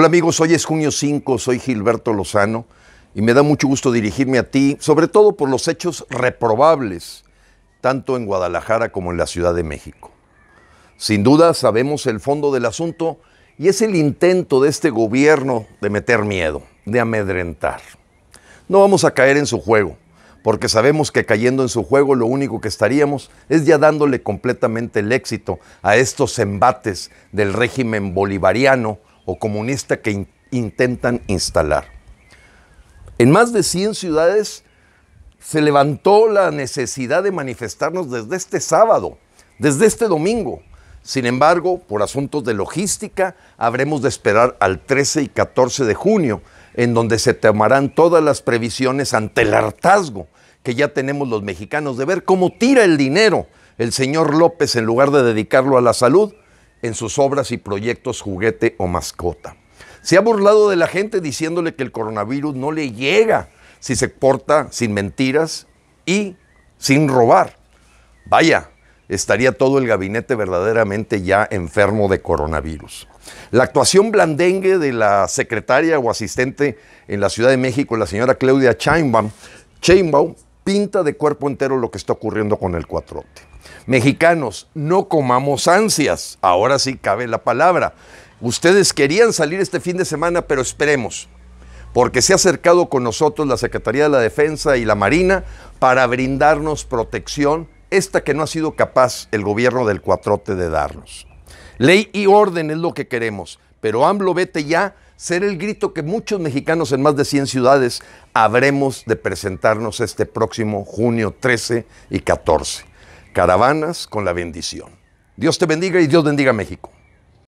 Hola amigos, hoy es junio 5, soy Gilberto Lozano y me da mucho gusto dirigirme a ti, sobre todo por los hechos reprobables, tanto en Guadalajara como en la Ciudad de México. Sin duda sabemos el fondo del asunto y es el intento de este gobierno de meter miedo, de amedrentar. No vamos a caer en su juego, porque sabemos que cayendo en su juego lo único que estaríamos es ya dándole completamente el éxito a estos embates del régimen bolivariano o comunista que intentan instalar. En más de 100 ciudades se levantó la necesidad de manifestarnos desde este sábado, desde este domingo. Sin embargo, por asuntos de logística, habremos de esperar al 13 y 14 de junio, en donde se tomarán todas las previsiones ante el hartazgo que ya tenemos los mexicanos de ver cómo tira el dinero el señor López en lugar de dedicarlo a la salud, en sus obras y proyectos juguete o mascota. Se ha burlado de la gente diciéndole que el coronavirus no le llega si se porta sin mentiras y sin robar. Vaya, estaría todo el gabinete verdaderamente ya enfermo de coronavirus. La actuación blandengue de la secretaria o asistente en la Ciudad de México, la señora Claudia Chainbaum, pinta de cuerpo entero lo que está ocurriendo con el cuatrote. Mexicanos, no comamos ansias. Ahora sí cabe la palabra. Ustedes querían salir este fin de semana, pero esperemos, porque se ha acercado con nosotros la Secretaría de la Defensa y la Marina para brindarnos protección, esta que no ha sido capaz el gobierno del cuatrote de darnos. Ley y orden es lo que queremos pero AMLO vete ya será el grito que muchos mexicanos en más de 100 ciudades habremos de presentarnos este próximo junio 13 y 14. Caravanas con la bendición. Dios te bendiga y Dios bendiga a México.